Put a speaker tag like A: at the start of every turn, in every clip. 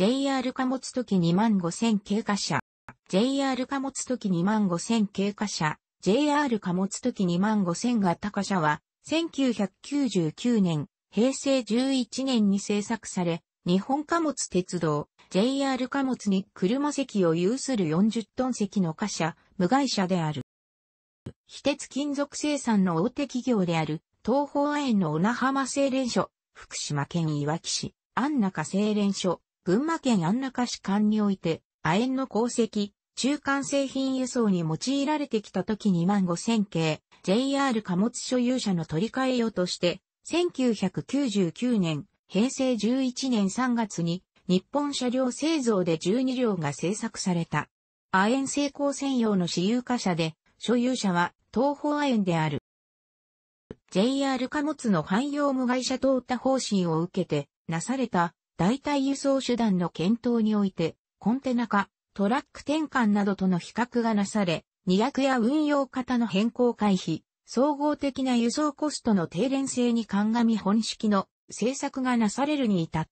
A: JR 貨物時2万5000経過者、JR 貨物時2万5000経過者、JR 貨物時2万5000型貨車は、1999年、平成11年に制作され、日本貨物鉄道、JR 貨物に車席を有する40トン席の貨車、無害車である。非鉄金属生産の大手企業である、東方鉛の小名浜製錬所、福島県いわき市、安中製錬所、群馬県安中市間において、亜鉛の鉱石、中間製品輸送に用いられてきた時2万5000系、JR 貨物所有者の取り替え用として、1999年、平成11年3月に、日本車両製造で12両が製作された。亜鉛成功専用の私有貨車で、所有者は東方亜鉛である。JR 貨物の汎用無害車通った方針を受けて、なされた代替輸送手段の検討において、コンテナ化、トラック転換などとの比較がなされ、二役や運用型の変更回避、総合的な輸送コストの低廉性に鑑み本式の政策がなされるに至っ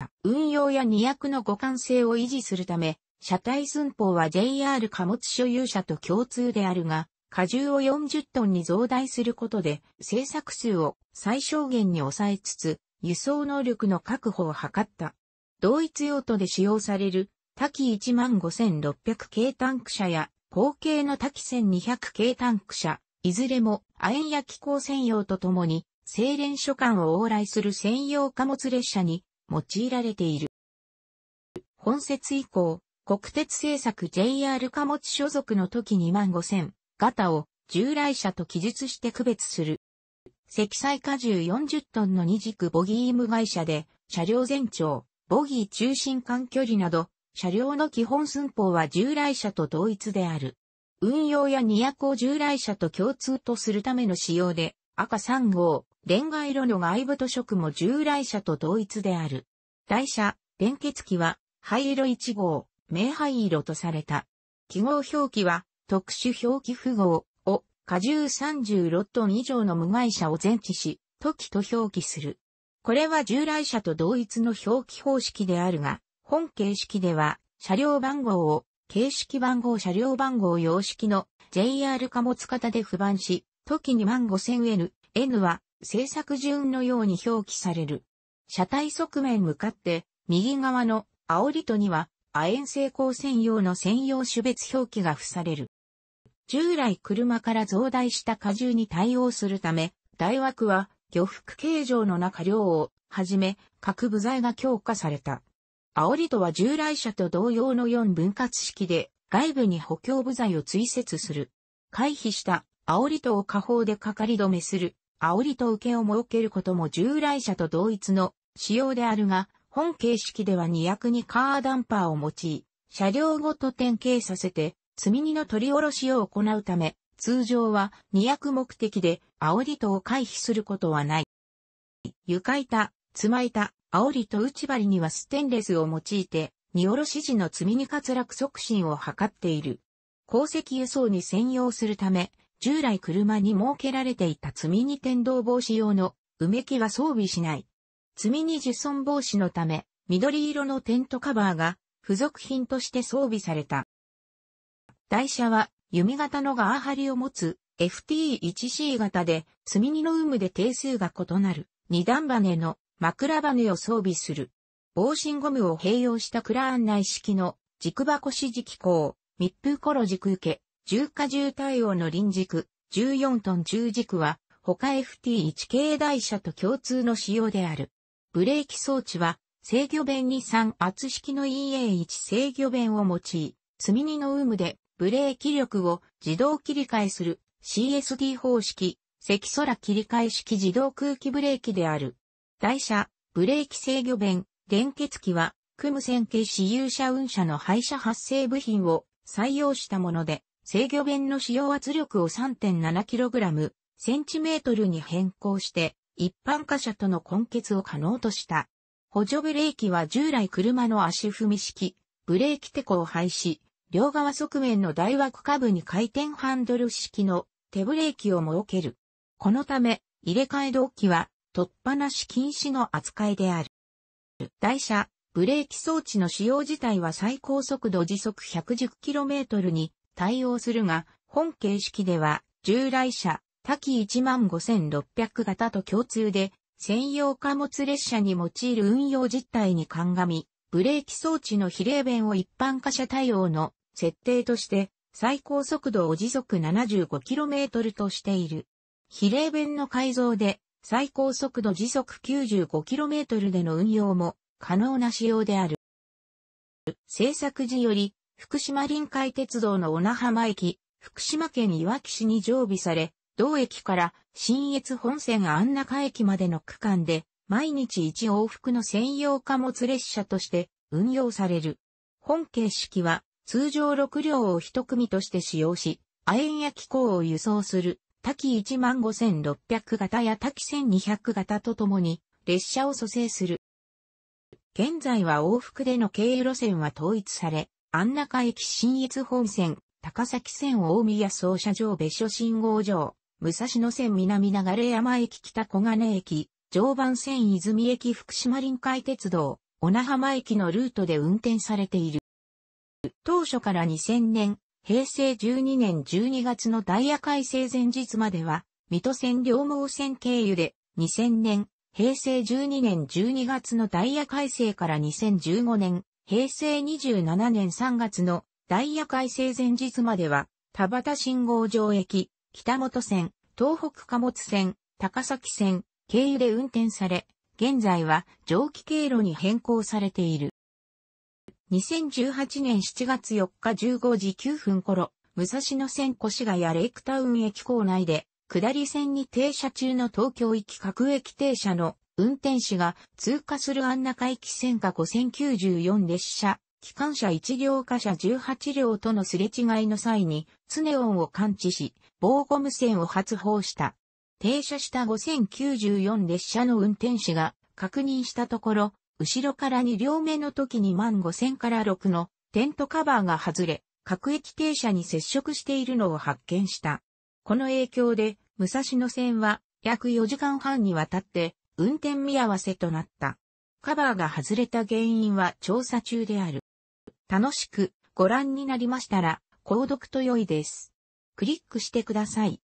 A: た。運用や二役の互換性を維持するため、車体寸法は JR 貨物所有者と共通であるが、荷重を40トンに増大することで、製作数を最小限に抑えつつ、輸送能力の確保を図った。同一用途で使用される多機15600系タンク車や後継の多機1200系タンク車、いずれも亜鉛や気候専用とともに、精錬所管を往来する専用貨物列車に用いられている。本節以降、国鉄製作 JR 貨物所属の時25000型を従来車と記述して区別する。積載荷重40トンの二軸ボギーム会社で、車両全長、ボギー中心間距離など、車両の基本寸法は従来車と同一である。運用や荷役を従来車と共通とするための仕様で、赤3号、レンガ色の外部塗色も従来車と同一である。台車、連結機は、灰色1号、明灰色とされた。記号表記は、特殊表記符号、荷重36トン以上の無害車を前置し、トキと表記する。これは従来車と同一の表記方式であるが、本形式では車両番号を形式番号車両番号様式の JR 貨物型で不番し、時に万 5000N、N は制作順のように表記される。車体側面向かって、右側の煽りとには、亜鉛性光専用の専用種別表記が付される。従来車から増大した荷重に対応するため、大枠は漁服形状の中量をはじめ各部材が強化された。煽りとは従来車と同様の4分割式で外部に補強部材を追設する。回避した煽りとを下方でかかり止めする煽りと受けを設けることも従来車と同一の仕様であるが、本形式では2役にカーダンパーを用い、車両ごと点型させて積み荷の取り下ろしを行うため、通常は二役目的で煽りとを回避することはない。床板、つま板、煽りと内張りにはステンレスを用いて、荷下ろし時の積み荷滑落促進を図っている。鉱石輸送に専用するため、従来車に設けられていた積み荷転動防止用の埋め木は装備しない。積み荷受損防止のため、緑色のテントカバーが付属品として装備された。台車は弓型のガーハリを持つ FT1C 型で、積み荷の有無で定数が異なる二段バネの枕バネを装備する。防振ゴムを併用したクラーン内式の軸箱支持機構、密封ロ軸受け、重荷重対応の輪軸、14トン中軸は、他 FT1 系台車と共通の仕様である。ブレーキ装置は、制御弁に3圧式の EA1 制御弁を用い、積み荷の有無でブレーキ力を自動切り替えする CSD 方式、積空切り替え式自動空気ブレーキである。台車、ブレーキ制御弁、連結機は、組む線形私有車運車の廃車発生部品を採用したもので、制御弁の使用圧力を 3.7kg、センチメートルに変更して、一般貨車との根結を可能とした。補助ブレーキは従来車の足踏み式、ブレーキテコを廃止、両側側面の大枠下部に回転ハンドル式の手ブレーキを設ける。このため、入れ替え動機は、突破なし禁止の扱いである。台車、ブレーキ装置の使用自体は最高速度時速 110km に対応するが、本形式では、従来車、多機15600型と共通で、専用貨物列車に用いる運用実態に鑑み、ブレーキ装置の比例弁を一般貨車対応の設定として最高速度を時速 75km としている。比例弁の改造で最高速度時速 95km での運用も可能な仕様である。制作時より福島臨海鉄道の小名浜駅、福島県いわき市に常備され、同駅から新越本線安中駅までの区間で、毎日1往復の専用貨物列車として運用される。本形式は通常6両を一組として使用し、亜鉛や気候を輸送する、多機15600型や多機1200型とともに、列車を蘇生する。現在は往復での経由路線は統一され、安中駅新越本線、高崎線大宮総車場別所信号場、武蔵野線南流山駅北小金駅、常磐線泉駅福島臨海鉄道、小名浜駅のルートで運転されている。当初から2000年、平成12年12月のダイヤ改正前日までは、水戸線両毛線経由で、2000年、平成12年12月のダイヤ改正から2015年、平成27年3月のダイヤ改正前日までは、田畑信号場駅、北本線、東北貨物線、高崎線、経由で運転され、現在は蒸気経路に変更されている。2018年7月4日15時9分頃、武蔵野線越谷レイクタウン駅構内で、下り線に停車中の東京行き各駅停車の運転士が通過する安中行き線下5094列車、機関車1両貨車18両とのすれ違いの際に、常温音を感知し、防護無線を発報した。停車した5094列車の運転士が確認したところ、後ろから2両目の時に万5000から6のテントカバーが外れ、各駅停車に接触しているのを発見した。この影響で、武蔵野線は約4時間半にわたって運転見合わせとなった。カバーが外れた原因は調査中である。楽しくご覧になりましたら、購読と良いです。クリックしてください。